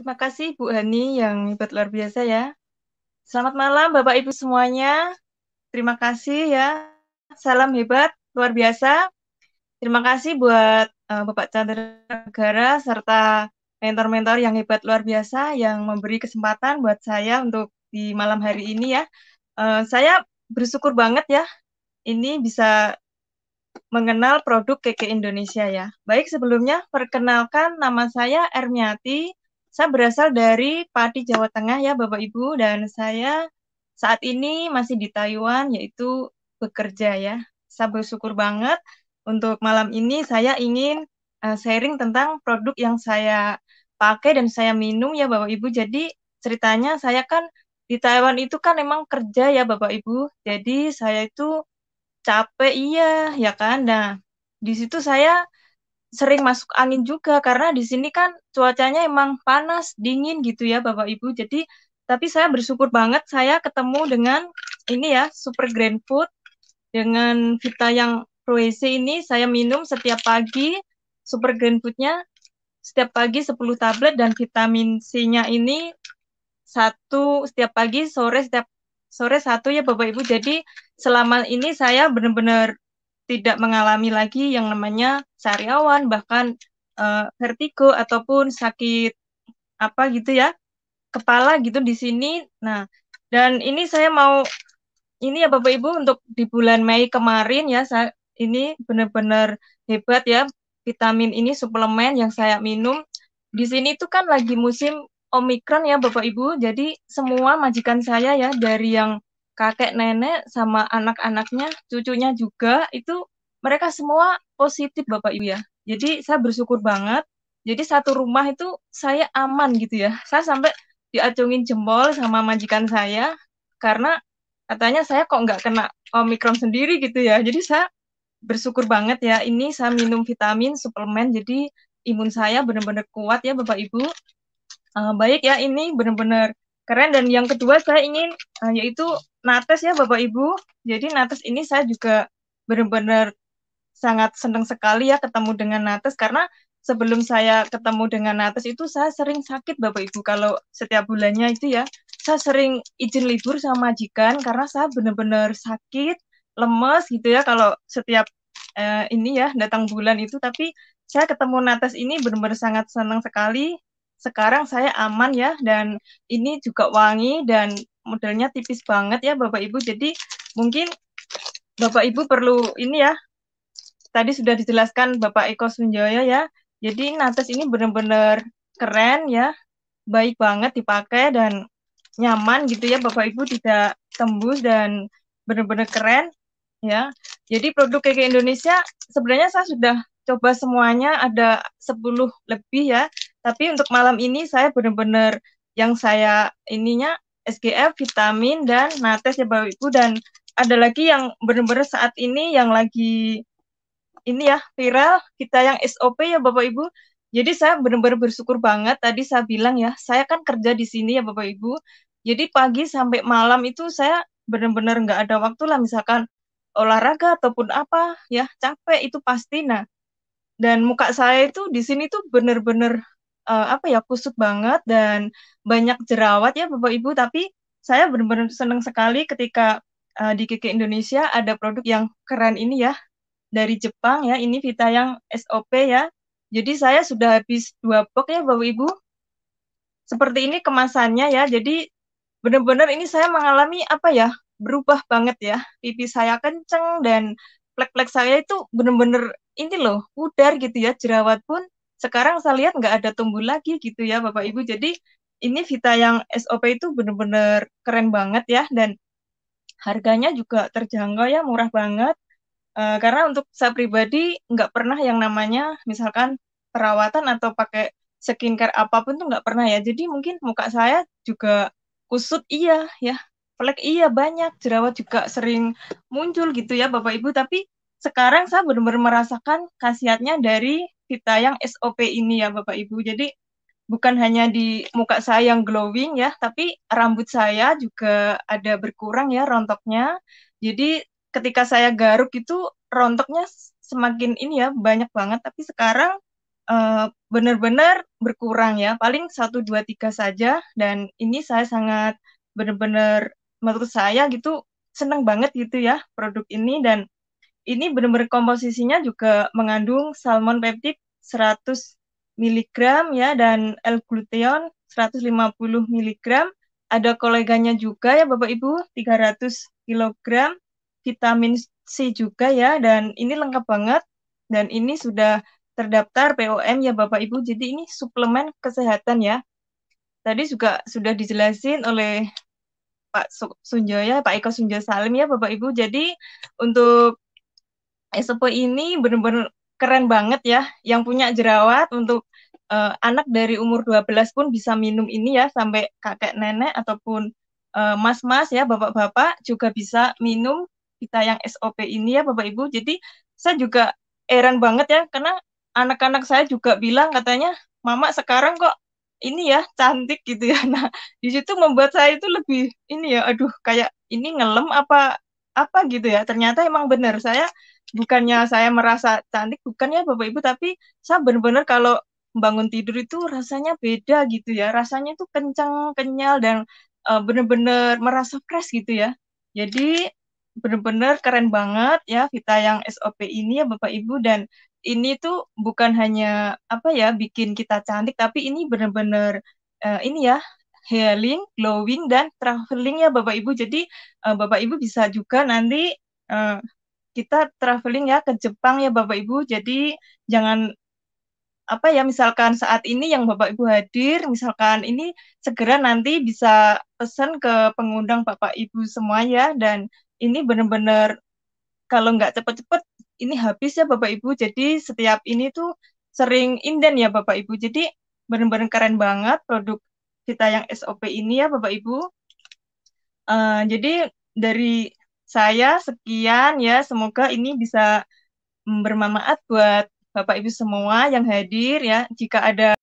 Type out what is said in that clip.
Terima kasih Bu Hani yang hebat luar biasa ya. Selamat malam Bapak Ibu semuanya. Terima kasih ya. Salam hebat luar biasa. Terima kasih buat uh, Bapak Chandra Negara serta mentor-mentor yang hebat luar biasa yang memberi kesempatan buat saya untuk di malam hari ini ya. Uh, saya bersyukur banget ya ini bisa mengenal produk KK Indonesia ya. Baik sebelumnya perkenalkan nama saya Ermiati saya berasal dari Pati, Jawa Tengah ya Bapak Ibu dan saya saat ini masih di Taiwan yaitu bekerja ya. Saya bersyukur banget untuk malam ini saya ingin uh, sharing tentang produk yang saya pakai dan saya minum ya Bapak Ibu. Jadi ceritanya saya kan di Taiwan itu kan memang kerja ya Bapak Ibu. Jadi saya itu capek iya ya kan. Nah, di situ saya sering masuk angin juga karena di sini kan cuacanya emang panas, dingin gitu ya Bapak Ibu. Jadi tapi saya bersyukur banget saya ketemu dengan ini ya Super Grand Food dengan Vita yang Proese ini saya minum setiap pagi Super Grand Foodnya setiap pagi 10 tablet dan vitamin C-nya ini satu setiap pagi, sore setiap sore satu ya Bapak Ibu. Jadi selama ini saya benar-benar tidak mengalami lagi yang namanya sariawan bahkan uh, vertigo ataupun sakit apa gitu ya kepala gitu di sini. Nah, dan ini saya mau ini ya Bapak Ibu untuk di bulan Mei kemarin ya saya ini benar-benar hebat ya vitamin ini suplemen yang saya minum. Di sini itu kan lagi musim Omikron ya Bapak Ibu. Jadi semua majikan saya ya dari yang kakek nenek sama anak-anaknya cucunya juga itu mereka semua positif Bapak Ibu ya jadi saya bersyukur banget jadi satu rumah itu saya aman gitu ya saya sampai diacungin jempol sama majikan saya karena katanya saya kok nggak kena omikron sendiri gitu ya jadi saya bersyukur banget ya ini saya minum vitamin suplemen jadi imun saya benar-benar kuat ya bapak ibu uh, baik ya ini benar-benar keren dan yang kedua saya ingin uh, yaitu Nates ya Bapak Ibu. Jadi Nates ini saya juga benar-benar sangat senang sekali ya ketemu dengan Nates karena sebelum saya ketemu dengan Nates itu saya sering sakit Bapak Ibu kalau setiap bulannya itu ya saya sering izin libur sama majikan karena saya benar-benar sakit lemes gitu ya kalau setiap eh, ini ya datang bulan itu tapi saya ketemu Nates ini benar-benar sangat senang sekali sekarang saya aman ya dan ini juga wangi dan modelnya tipis banget ya Bapak Ibu. Jadi mungkin Bapak Ibu perlu ini ya. Tadi sudah dijelaskan Bapak Eko Sunjoyo ya. Jadi Nates ini benar-benar keren ya. Baik banget dipakai dan nyaman gitu ya Bapak Ibu tidak tembus dan benar-benar keren ya. Jadi produk KK Indonesia sebenarnya saya sudah coba semuanya ada 10 lebih ya. Tapi untuk malam ini saya benar-benar yang saya ininya SGF, vitamin, dan nates ya Bapak Ibu. Dan ada lagi yang benar-benar saat ini yang lagi ini ya viral, kita yang SOP ya Bapak Ibu. Jadi saya benar-benar bersyukur banget tadi saya bilang ya, saya kan kerja di sini ya Bapak Ibu. Jadi pagi sampai malam itu saya benar-benar nggak ada waktu lah misalkan olahraga ataupun apa ya capek itu pasti nah dan muka saya itu di sini tuh benar-benar uh, apa ya kusut banget dan banyak jerawat ya Bapak Ibu tapi saya benar-benar senang sekali ketika uh, di KK Indonesia ada produk yang keren ini ya dari Jepang ya ini Vita yang SOP ya jadi saya sudah habis dua box ya Bapak Ibu seperti ini kemasannya ya jadi benar-benar ini saya mengalami apa ya berubah banget ya pipi saya kenceng dan plek-plek saya itu benar-benar ini loh pudar gitu ya jerawat pun sekarang saya lihat nggak ada tumbuh lagi gitu ya Bapak Ibu. Jadi ini Vita yang SOP itu benar-benar keren banget ya dan harganya juga terjangkau ya murah banget. Uh, karena untuk saya pribadi nggak pernah yang namanya misalkan perawatan atau pakai skincare apapun tuh nggak pernah ya. Jadi mungkin muka saya juga kusut iya ya, flek iya banyak, jerawat juga sering muncul gitu ya Bapak Ibu. Tapi sekarang saya benar-benar merasakan khasiatnya dari kita yang SOP ini ya Bapak Ibu. Jadi bukan hanya di muka saya yang glowing ya, tapi rambut saya juga ada berkurang ya rontoknya. Jadi ketika saya garuk itu rontoknya semakin ini ya banyak banget, tapi sekarang eh, benar-benar berkurang ya paling satu dua tiga saja dan ini saya sangat benar-benar menurut saya gitu seneng banget gitu ya produk ini dan ini benar-benar komposisinya juga mengandung salmon peptid 100 mg ya dan L-gluteon 150 mg. Ada koleganya juga ya Bapak Ibu 300 kg, vitamin C juga ya dan ini lengkap banget dan ini sudah terdaftar POM ya Bapak Ibu. Jadi ini suplemen kesehatan ya. Tadi juga sudah dijelasin oleh Pak ya, Pak Eko Sunjo Salim ya Bapak Ibu. Jadi untuk SOP ini benar-benar keren banget ya. Yang punya jerawat untuk uh, anak dari umur 12 pun bisa minum ini ya sampai kakek nenek ataupun eh, mas-mas uh, ya bapak-bapak juga bisa minum kita yang SOP ini ya Bapak Ibu. Jadi saya juga heran banget ya karena anak-anak saya juga bilang katanya mama sekarang kok ini ya cantik gitu ya. Nah, di situ membuat saya itu lebih ini ya aduh kayak ini ngelem apa apa gitu ya. Ternyata emang benar saya bukannya saya merasa cantik bukannya bapak ibu tapi saya benar-benar kalau bangun tidur itu rasanya beda gitu ya rasanya itu kencang kenyal dan uh, benar-benar merasa fresh gitu ya jadi benar-benar keren banget ya Vita yang SOP ini ya bapak ibu dan ini tuh bukan hanya apa ya bikin kita cantik tapi ini benar-benar uh, ini ya healing, glowing dan traveling ya Bapak Ibu. Jadi uh, Bapak Ibu bisa juga nanti uh, kita traveling ya ke Jepang ya Bapak Ibu. Jadi jangan apa ya misalkan saat ini yang Bapak Ibu hadir, misalkan ini segera nanti bisa pesan ke pengundang Bapak Ibu semua ya dan ini benar-benar kalau nggak cepat-cepat ini habis ya Bapak Ibu. Jadi setiap ini tuh sering inden ya Bapak Ibu. Jadi benar-benar keren banget produk kita yang SOP ini ya Bapak Ibu. Uh, jadi dari saya sekian ya. Semoga ini bisa bermanfaat buat Bapak Ibu semua yang hadir ya. Jika ada